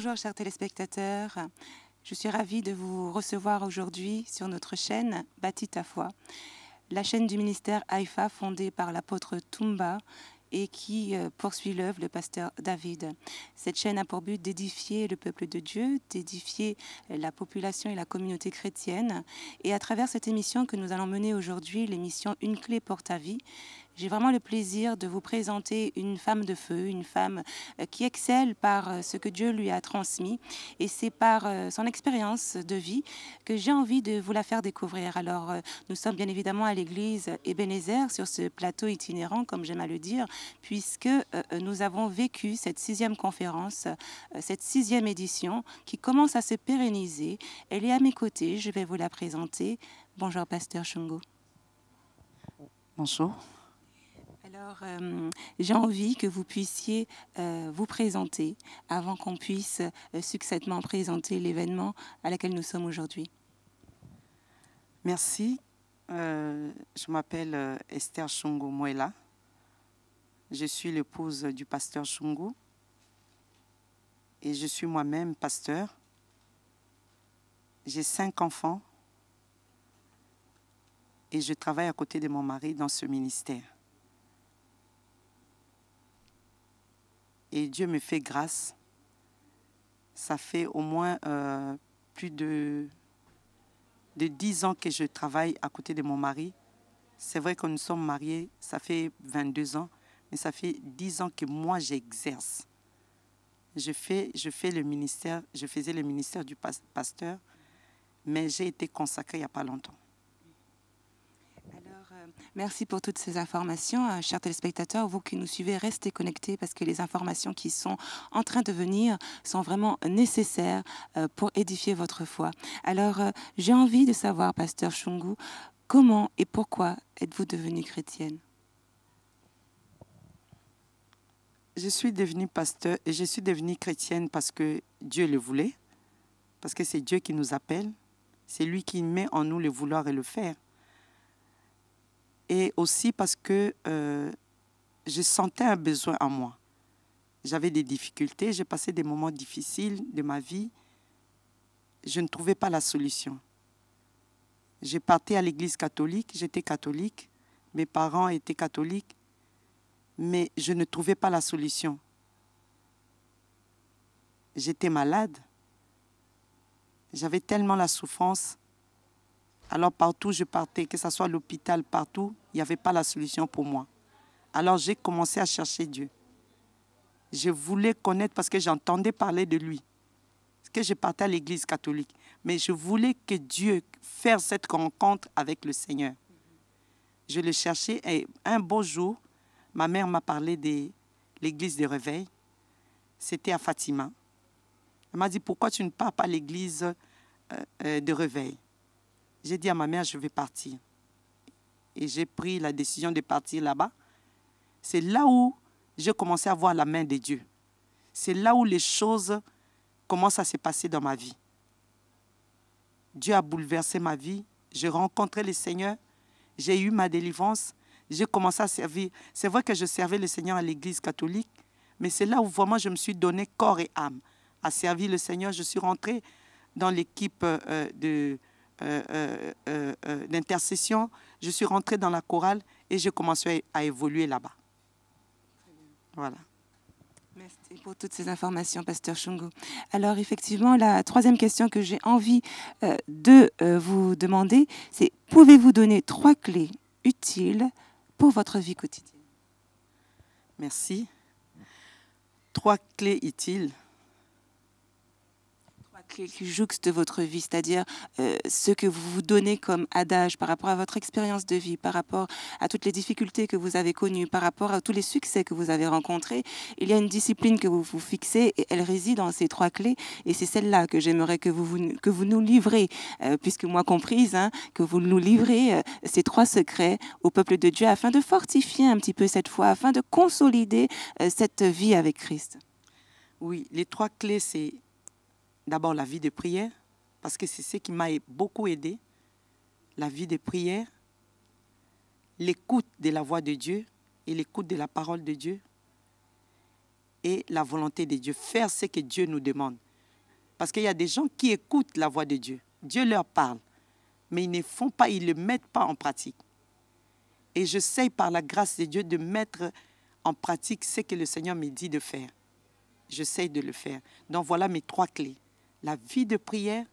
Bonjour chers téléspectateurs, je suis ravie de vous recevoir aujourd'hui sur notre chaîne Bâti ta foi, la chaîne du ministère Haïfa fondée par l'apôtre Toumba et qui euh, poursuit l'œuvre le pasteur David. Cette chaîne a pour but d'édifier le peuple de Dieu, d'édifier euh, la population et la communauté chrétienne. Et à travers cette émission que nous allons mener aujourd'hui, l'émission Une clé pour ta vie, j'ai vraiment le plaisir de vous présenter une femme de feu, une femme euh, qui excelle par euh, ce que Dieu lui a transmis. Et c'est par euh, son expérience de vie que j'ai envie de vous la faire découvrir. Alors, nous sommes bien évidemment à l'église Ebenezer sur ce plateau itinérant, comme j'aime à le dire, puisque nous avons vécu cette sixième conférence, cette sixième édition qui commence à se pérenniser. Elle est à mes côtés, je vais vous la présenter. Bonjour, pasteur Shungo. Bonjour. Alors, euh, j'ai envie que vous puissiez euh, vous présenter avant qu'on puisse euh, présenter l'événement à laquelle nous sommes aujourd'hui. Merci. je m'appelle Esther Chungo Moela. Je suis l'épouse du pasteur Shungu et je suis moi-même pasteur. J'ai cinq enfants et je travaille à côté de mon mari dans ce ministère. et Dieu me fait grâce. Ça fait au moins euh, plus de, de 10 ans que je travaille à côté de mon mari. C'est vrai que nous sommes mariés, ça fait 22 ans, mais ça fait dix ans que moi j'exerce. Je fais, je fais le ministère, je faisais le ministère du pasteur, mais j'ai été consacrée il n'y a pas longtemps. Merci pour toutes ces informations, euh, chers téléspectateurs. Vous qui nous suivez, restez connectés parce que les informations qui sont en train de venir sont vraiment nécessaires euh, pour édifier votre foi. Alors, euh, j'ai envie de savoir, pasteur Chungu, comment et pourquoi êtes-vous devenue chrétienne Je suis devenue pasteur et je suis devenue chrétienne parce que Dieu le voulait, parce que c'est Dieu qui nous appelle, c'est lui qui met en nous le vouloir et le faire aussi parce que euh, je sentais un besoin en moi. J'avais des difficultés, j'ai passé des moments difficiles de ma vie. Je ne trouvais pas la solution. J'ai partais à l'église catholique, j'étais catholique, mes parents étaient catholiques, mais je ne trouvais pas la solution. J'étais malade, j'avais tellement la souffrance. Alors partout, je partais, que ce soit l'hôpital, partout, il n'y avait pas la solution pour moi. Alors j'ai commencé à chercher Dieu. Je voulais connaître parce que j'entendais parler de lui. Parce que je partais à l'église catholique. Mais je voulais que Dieu fasse cette rencontre avec le Seigneur. Je le cherchais et un beau jour, ma mère m'a parlé de l'église de réveil. C'était à Fatima. Elle m'a dit, pourquoi tu ne pars pas à l'église euh, euh, de réveil J'ai dit à ma mère, je vais partir et j'ai pris la décision de partir là-bas, c'est là où j'ai commencé à voir la main de Dieu. C'est là où les choses commencent à se passer dans ma vie. Dieu a bouleversé ma vie. J'ai rencontré le Seigneur. J'ai eu ma délivrance. J'ai commencé à servir. C'est vrai que je servais le Seigneur à l'Église catholique, mais c'est là où vraiment je me suis donné corps et âme à servir le Seigneur. Je suis rentrée dans l'équipe euh, euh, de, euh, d'intercession je suis rentrée dans la chorale et j'ai commencé à évoluer là-bas. Voilà. Merci pour toutes ces informations, Pasteur Shungu. Alors effectivement, la troisième question que j'ai envie euh, de euh, vous demander, c'est pouvez-vous donner trois clés utiles pour votre vie quotidienne Merci. Trois clés utiles qui, qui de votre vie, c'est-à-dire euh, ce que vous vous donnez comme adage par rapport à votre expérience de vie, par rapport à toutes les difficultés que vous avez connues, par rapport à tous les succès que vous avez rencontrés. Il y a une discipline que vous vous fixez et elle réside dans ces trois clés et c'est celle-là que j'aimerais que vous, que vous nous livrez, euh, puisque moi comprise, hein, que vous nous livrez euh, ces trois secrets au peuple de Dieu afin de fortifier un petit peu cette foi, afin de consolider cette vie avec Christ. Oui, les trois clés, c'est d'abord la vie de prière, parce que c'est ce qui m'a beaucoup aidé, la vie de prière, l'écoute de la voix de Dieu et l'écoute de la parole de Dieu et la volonté de Dieu, faire ce que Dieu nous demande. Parce qu'il y a des gens qui écoutent la voix de Dieu, Dieu leur parle, mais ils ne font pas, ils le mettent pas en pratique. Et sais par la grâce de Dieu de mettre en pratique ce que le Seigneur me dit de faire. J'essaye de le faire. Donc voilà mes trois clés. La vie de prière,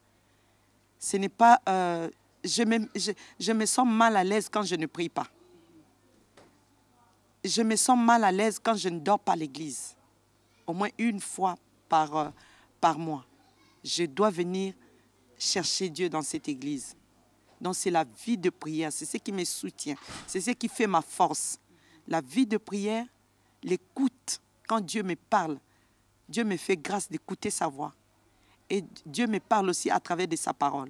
ce n'est pas... Euh, je, me, sens mal à l'aise quand je ne prie pas. Je me sens mal à l'aise quand je ne dors pas à l'église. Au moins une fois par, euh, par mois. Je dois venir chercher Dieu dans cette église. Donc c'est la vie de prière, c'est ce qui me soutient, c'est ce qui fait ma force. La vie de prière, l'écoute, quand Dieu me parle, Dieu me fait grâce d'écouter sa voix. Et Dieu me parle aussi à travers de sa parole.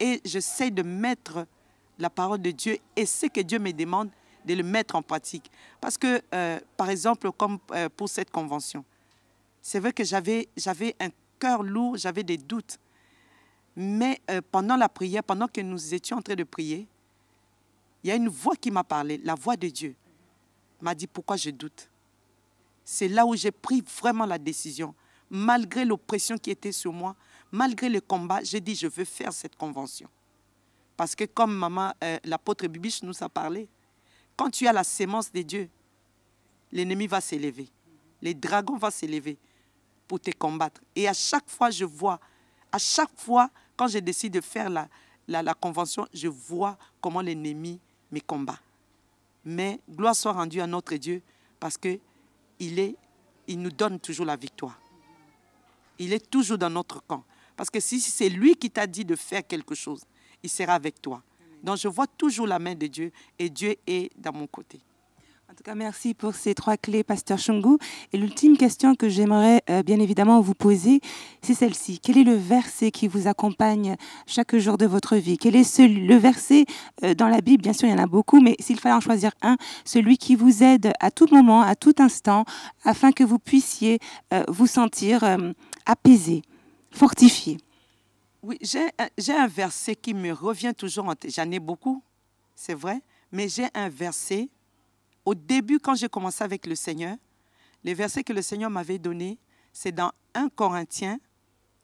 Et j'essaie de mettre la parole de Dieu et ce que Dieu me demande, de le mettre en pratique. Parce que, euh, par exemple, comme euh, pour cette convention, c'est vrai que j'avais un cœur lourd, j'avais des doutes. Mais euh, pendant la prière, pendant que nous étions en train de prier, il y a une voix qui m'a parlé, la voix de Dieu. M'a dit pourquoi je doute. C'est là où j'ai pris vraiment la décision malgré l'oppression qui était sur moi, malgré le combat, j'ai dit, je veux faire cette convention. Parce que comme maman, euh, l'apôtre Bibiche nous a parlé, quand tu as la sémence de Dieu, l'ennemi va s'élever. Les dragons vont s'élever pour te combattre. Et à chaque fois, je vois, à chaque fois, quand je décide de faire la, la convention, je vois comment l'ennemi me combat. Mais gloire soit rendue à notre Dieu parce que il, est, il nous donne toujours la victoire il est toujours dans notre camp. Parce que si c'est lui qui t'a dit de faire quelque chose, il sera avec toi. Donc je vois toujours la main de Dieu et Dieu est dans mon côté. En tout cas, merci pour ces trois clés, Pasteur Shungu. Et l'ultime question que j'aimerais euh, bien évidemment vous poser, c'est celle-ci. Quel est le verset qui vous accompagne chaque jour de votre vie Quel est le verset euh, dans la Bible Bien sûr, il y en a beaucoup, mais s'il fallait en choisir un, celui qui vous aide à tout moment, à tout instant, afin que vous puissiez euh, vous sentir apaisé, fortifié. Oui, j'ai un verset qui me revient toujours, j'en ai beaucoup, c'est vrai, mais j'ai un verset. Au début, quand j'ai commencé avec le Seigneur, le verset que le Seigneur m'avait donné, c'est dans 1 Corinthiens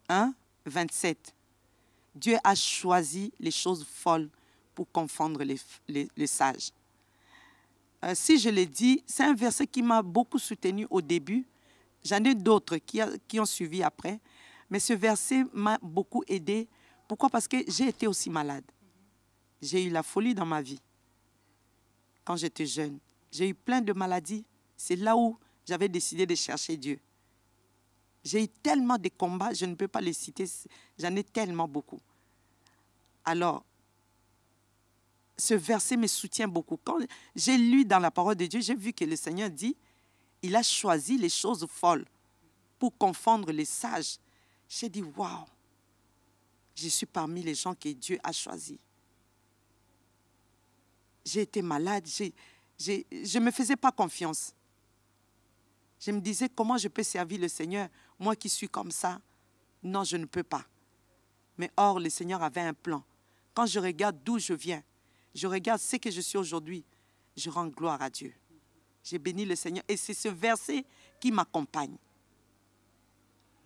1, 27. Dieu a choisi les choses folles pour confondre les, sages. Euh, si je le dis, c'est un verset qui m'a beaucoup soutenu au début J'en ai d'autres qui, ont suivi après. Mais ce verset m'a beaucoup aidé. Pourquoi Parce que j'ai été aussi malade. J'ai eu la folie dans ma vie quand j'étais jeune. J'ai eu plein de maladies. C'est là où j'avais décidé de chercher Dieu. J'ai eu tellement de combats, je ne peux pas les citer. J'en ai tellement beaucoup. Alors, ce verset me soutient beaucoup. Quand j'ai lu dans la parole de Dieu, j'ai vu que le Seigneur dit il a choisi les choses folles pour confondre les sages. J'ai dit, waouh, je suis parmi les gens que Dieu a choisis. J'ai été malade, je ne me faisais pas confiance. Je me disais, comment je peux servir le Seigneur, moi qui suis comme ça Non, je ne peux pas. Mais or, le Seigneur avait un plan. Quand je regarde d'où je viens, je regarde ce que je suis aujourd'hui, je rends gloire à Dieu. J'ai béni le Seigneur et c'est ce verset qui m'accompagne.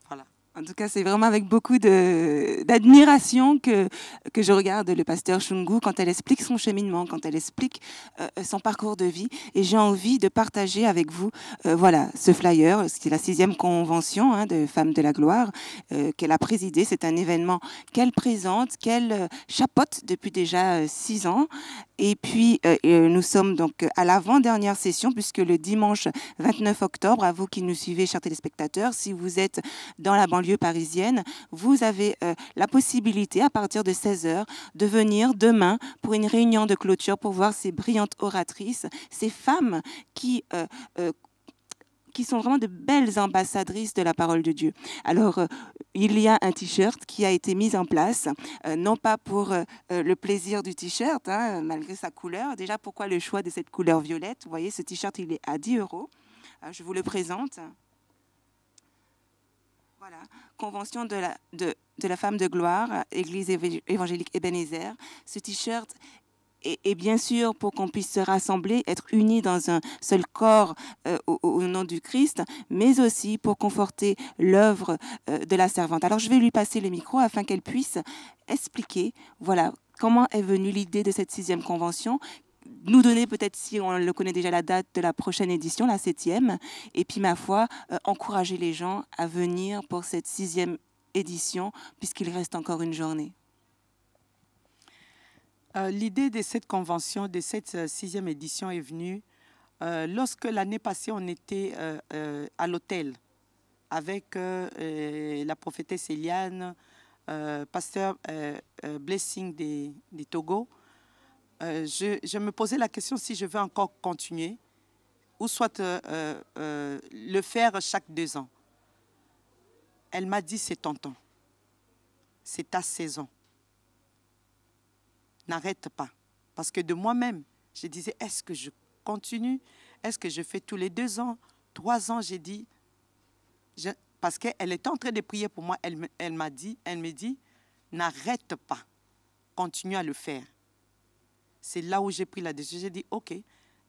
Voilà. En tout cas, c'est vraiment avec beaucoup d'admiration que, que je regarde le pasteur Chungu quand elle explique son cheminement, quand elle explique euh, son parcours de vie. Et j'ai envie de partager avec vous euh, voilà, ce flyer. C'est la sixième convention hein, de Femmes de la Gloire euh, qu'elle a présidée. C'est un événement qu'elle présente, qu'elle chapote depuis déjà six ans. Et puis, euh, euh, nous sommes donc euh, à l'avant-dernière session, puisque le dimanche 29 octobre, à vous qui nous suivez, chers téléspectateurs, si vous êtes dans la banlieue parisienne, vous avez la possibilité, à partir de 16h, de venir demain pour une réunion de clôture pour voir ces brillantes oratrices, ces femmes qui... qui sont vraiment de belles ambassadrices de la parole de Dieu. Alors, il y a un t-shirt qui a été mis en place, euh, non pas pour euh, euh, le plaisir du t-shirt, hein, malgré sa couleur. Déjà, pourquoi le choix de cette couleur violette Vous voyez, ce t-shirt, il est à 10 euros. je vous le présente. Voilà, Convention de la, de la femme de gloire, Église évangélique Ebenezer. Ce t-shirt et, bien sûr, pour qu'on puisse se rassembler, être unis dans un seul corps euh, au, nom du Christ, mais aussi pour conforter l'œuvre euh, de la servante. Alors, je vais lui passer le micro afin qu'elle puisse expliquer, voilà, comment est venue l'idée de cette sixième convention, nous donner peut-être, si on le connaît déjà, la date de la prochaine édition, la septième, et puis, ma foi, euh, encourager les gens à venir pour cette sixième édition, puisqu'il reste encore une journée. Euh, l'idée de cette convention, de cette euh, sixième édition est venue euh, lorsque l'année passée, on était à l'hôtel avec la prophétesse Eliane, pasteur Blessing des, Togo. Je, je, me posais la question si je veux encore continuer ou soit le faire chaque deux ans. Elle m'a dit c'est ton temps, c'est ta saison n'arrête pas. Parce que de moi-même, je disais, est-ce que je continue Est-ce que je fais tous les deux ans Trois ans, j'ai dit, parce qu'elle était en train de prier pour moi, elle, m'a dit, elle me dit, n'arrête pas, continue à le faire. C'est là où j'ai pris la décision. J'ai dit, OK,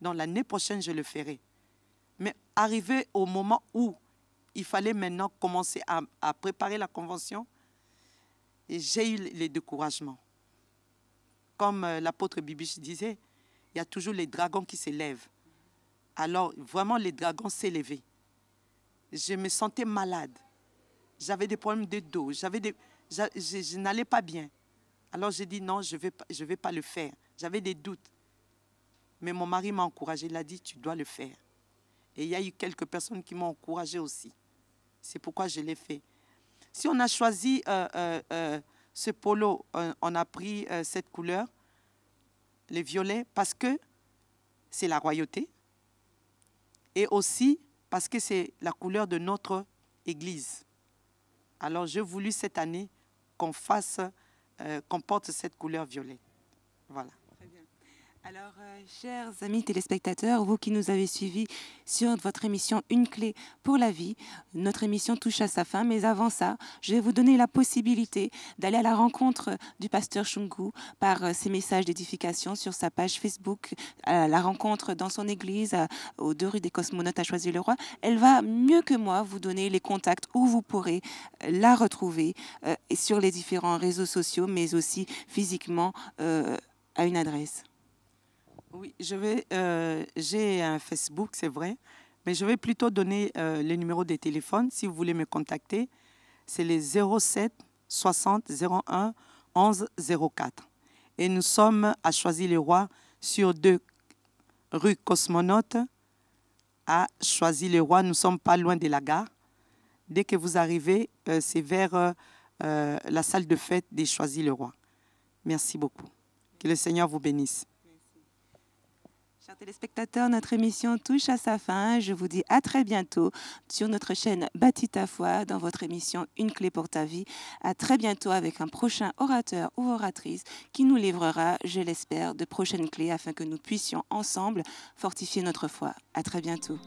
dans l'année prochaine, je le ferai. Mais arrivé au moment où il fallait maintenant commencer à, à préparer la convention, j'ai eu les découragement comme euh, l'apôtre Bibiche disait, il y a toujours les dragons qui s'élèvent. Alors vraiment, les dragons s'élevaient. Je me sentais malade. J'avais des problèmes de dos. J'avais je, n'allais pas bien. Alors j'ai dit non, je ne vais, pas, je vais pas le faire. J'avais des doutes. Mais mon mari m'a encouragé. Il a dit, tu dois le faire. Et il y a eu quelques personnes qui m'ont encouragé aussi. C'est pourquoi je l'ai fait. Si on a choisi euh, euh, ce polo, euh, on a pris euh, cette couleur, le violet, parce que c'est la royauté et aussi parce que c'est la couleur de notre Église. Alors j'ai voulu cette année qu'on fasse, euh, qu'on porte cette couleur violet. Voilà. Alors, euh, chers amis téléspectateurs, vous qui nous avez suivis sur votre émission Une clé pour la vie, notre émission touche à sa fin, mais avant ça, je vais vous donner la possibilité d'aller à la rencontre du pasteur Chungu par euh, ses messages d'édification sur sa page Facebook, à euh, la rencontre dans son église, aux deux rues des Cosmonautes à Choisy-le-Roi. Elle va mieux que moi vous donner les contacts où vous pourrez la retrouver sur les différents réseaux sociaux, mais aussi physiquement à une adresse. Oui, je vais. Euh, j'ai un Facebook, c'est vrai, mais je vais plutôt donner le euh, les numéros téléphone si vous voulez me contacter. C'est le 07 60 01 11 04. Et nous sommes à Choisy-le-Roi sur deux rue cosmonautes à Choisy-le-Roi. Nous sommes pas loin de la gare. Dès que vous arrivez, euh, c'est vers la salle de fête des Choisy-le-Roi. Merci beaucoup. Que le Seigneur vous bénisse. Chers téléspectateurs, notre émission touche à sa fin. Je vous dis à très bientôt sur notre chaîne Bâti ta foi dans votre émission Une clé pour ta vie. À très bientôt avec un prochain orateur ou oratrice qui nous livrera, je l'espère, de prochaines clés afin que nous puissions ensemble fortifier notre foi. À très bientôt.